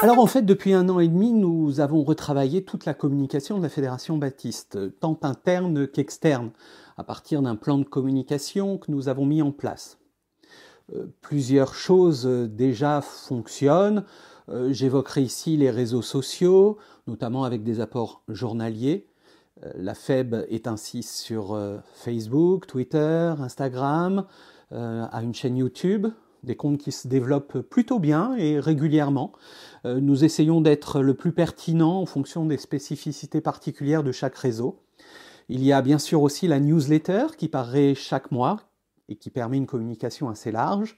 Alors en fait, depuis un an et demi, nous avons retravaillé toute la communication de la Fédération Baptiste, tant interne qu'externe, à partir d'un plan de communication que nous avons mis en place. Euh, plusieurs choses euh, déjà fonctionnent. Euh, j'évoquerai ici les réseaux sociaux, notamment avec des apports journaliers. Euh, la FEB est ainsi sur euh, Facebook, Twitter, Instagram, à une chaîne YouTube, des comptes qui se développent plutôt bien et régulièrement. Nous essayons d'être le plus pertinent en fonction des spécificités particulières de chaque réseau. Il y a bien sûr aussi la newsletter qui paraît chaque mois et qui permet une communication assez large.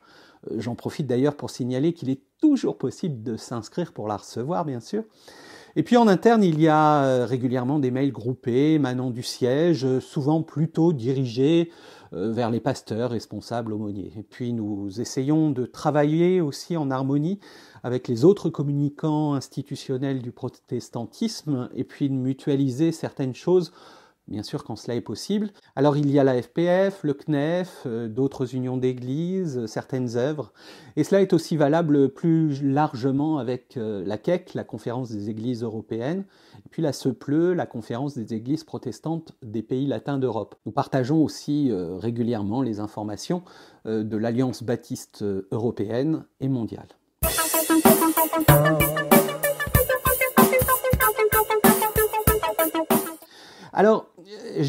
Euh, j'en profite d'ailleurs pour signaler qu'il est toujours possible de s'inscrire pour la recevoir, bien sûr. Et puis en interne, il y a euh, régulièrement des mails groupés, manant du siège, euh, souvent plutôt dirigés vers les pasteurs, responsables, aumôniers. Et puis nous essayons de travailler aussi en harmonie avec les autres communicants institutionnels du protestantisme, et puis de mutualiser certaines choses bien sûr quand cela est possible. Alors il y a la FPF, le CNEF, euh, d'autres unions d'églises, euh, certaines œuvres, et cela est aussi valable plus largement avec euh, la CEC, la Conférence des Églises européennes, puis la CEPLE, e, la Conférence des Églises protestantes des pays latins d'Europe. Nous partageons aussi régulièrement les informations de l'Alliance baptiste européenne et mondiale.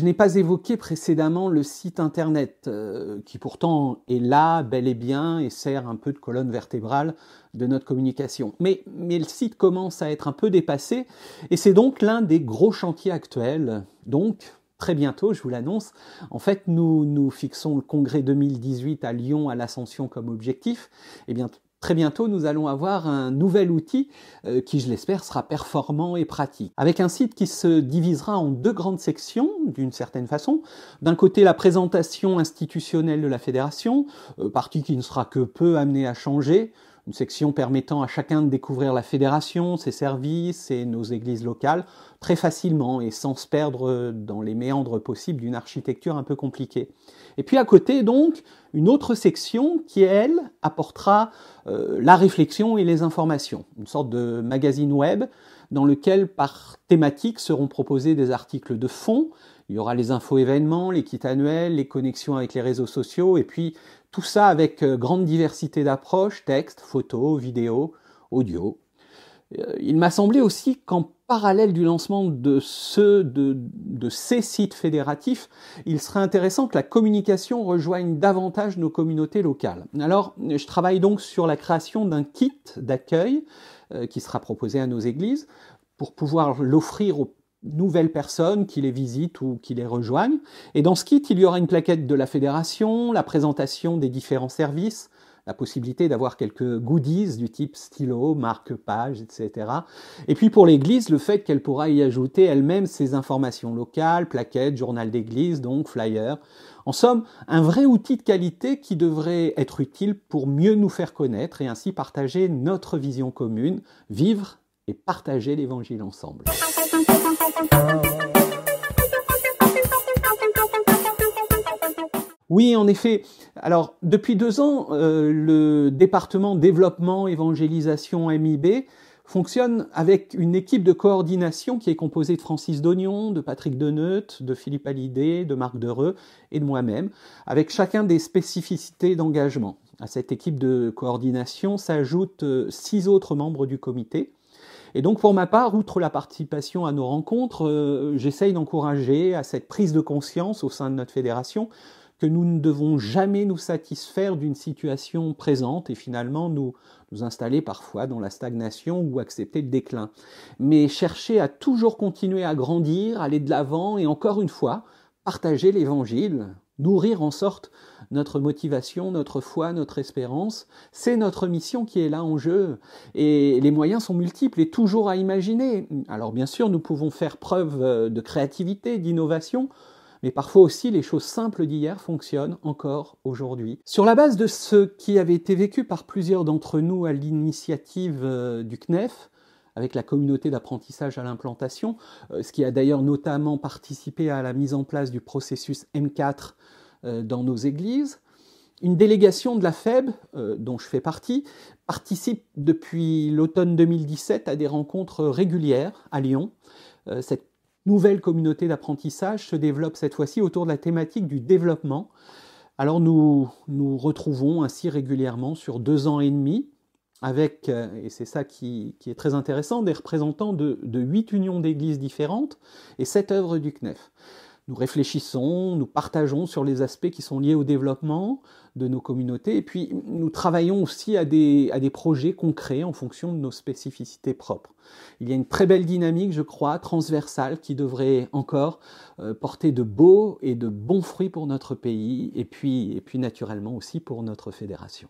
n'ai pas évoqué précédemment le site internet, euh, qui pourtant est là, bel et bien, et sert un peu de colonne vertébrale de notre communication. Mais, le site commence à être un peu dépassé, et c'est donc l'un des gros chantiers actuels. Donc, très bientôt, je vous l'annonce. En fait, nous nous fixons le congrès 2018 à Lyon à l'Ascension comme objectif. Et eh bien Très bientôt, nous allons avoir un nouvel outil euh, qui, je l'espère, sera performant et pratique. Avec un site qui se divisera en deux grandes sections, d'une certaine façon. D'un côté, la présentation institutionnelle de la fédération, euh, partie qui ne sera que peu amenée à changer une section permettant à chacun de découvrir la fédération, ses services et nos églises locales très facilement et sans se perdre dans les méandres possibles d'une architecture un peu compliquée. Et puis à côté donc une autre section qui elle apportera euh, la réflexion et les informations, une sorte de magazine web dans lequel par thématique seront proposés des articles de fond, il y aura les infos événements, les kits annuels, les connexions avec les réseaux sociaux et puis tout ça avec euh, grande diversité d'approches, textes, photos, vidéos, audio. Euh, il m'a semblé aussi qu'en parallèle du lancement de, ce, de, ces sites fédératifs, il serait intéressant que la communication rejoigne davantage nos communautés locales. Alors, je travaille donc sur la création d'un kit d'accueil euh, qui sera proposé à nos églises pour pouvoir l'offrir aux nouvelles personnes qui les visitent ou qui les rejoignent. Et dans ce kit, il y aura une plaquette de la fédération, la présentation des différents services, la possibilité d'avoir quelques goodies du type stylo, marque-page, etc. Et puis pour l'Église, le fait qu'elle pourra y ajouter elle-même ses informations locales, plaquettes, journal d'Église, donc flyer. En somme, un vrai outil de qualité qui devrait être utile pour mieux nous faire connaître et ainsi partager notre vision commune, vivre et partager l'Évangile ensemble. Oui, en effet. Alors, depuis deux ans, euh, le département développement, évangélisation, MIB fonctionne avec une équipe de coordination qui est composée de Francis Dognon, de Patrick Deneut, de Philippe Hallyday, de Marc Dereux et de moi-même, avec chacun des spécificités d'engagement. À cette équipe de coordination s'ajoutent euh, six autres membres du comité. Et donc pour ma part, outre la participation à nos rencontres, euh, j'essaye d'encourager à cette prise de conscience au sein de notre fédération que nous ne devons jamais nous satisfaire d'une situation présente et finalement nous, nous installer parfois dans la stagnation ou accepter le déclin, mais chercher à toujours continuer à grandir, aller de l'avant et encore une fois, partager l'Évangile nourrir en sorte notre motivation, notre foi, notre espérance. C'est notre mission qui est là en jeu. Et les moyens sont multiples et toujours à imaginer. Alors bien sûr, nous pouvons faire preuve euh, de créativité, d'innovation, mais parfois aussi les choses simples d'hier fonctionnent encore aujourd'hui. Sur la base de ce qui avait été vécu par plusieurs d'entre nous à l'initiative euh, du CNEF, avec la communauté d'apprentissage à l'implantation, euh, ce qui a d'ailleurs notamment participé à la mise en place du processus M4 euh, dans nos églises. Une délégation de la FEB, euh, dont je fais partie, participe depuis l'automne 2017 à des rencontres régulières à Lyon. cette nouvelle communauté d'apprentissage se développe cette fois-ci autour de la thématique du développement. Alors nous nous retrouvons ainsi régulièrement sur deux ans et demi avec, euh, et c'est ça qui, est très intéressant, des représentants de, huit unions d'églises différentes et sept œuvres du CNEF. Nous réfléchissons, nous partageons sur les aspects qui sont liés au développement de nos communautés, et puis nous travaillons aussi à des, projets concrets en fonction de nos spécificités propres. Il y a une très belle dynamique, je crois, transversale, qui devrait encore euh, porter de beaux et de bons fruits pour notre pays, et puis naturellement aussi pour notre fédération.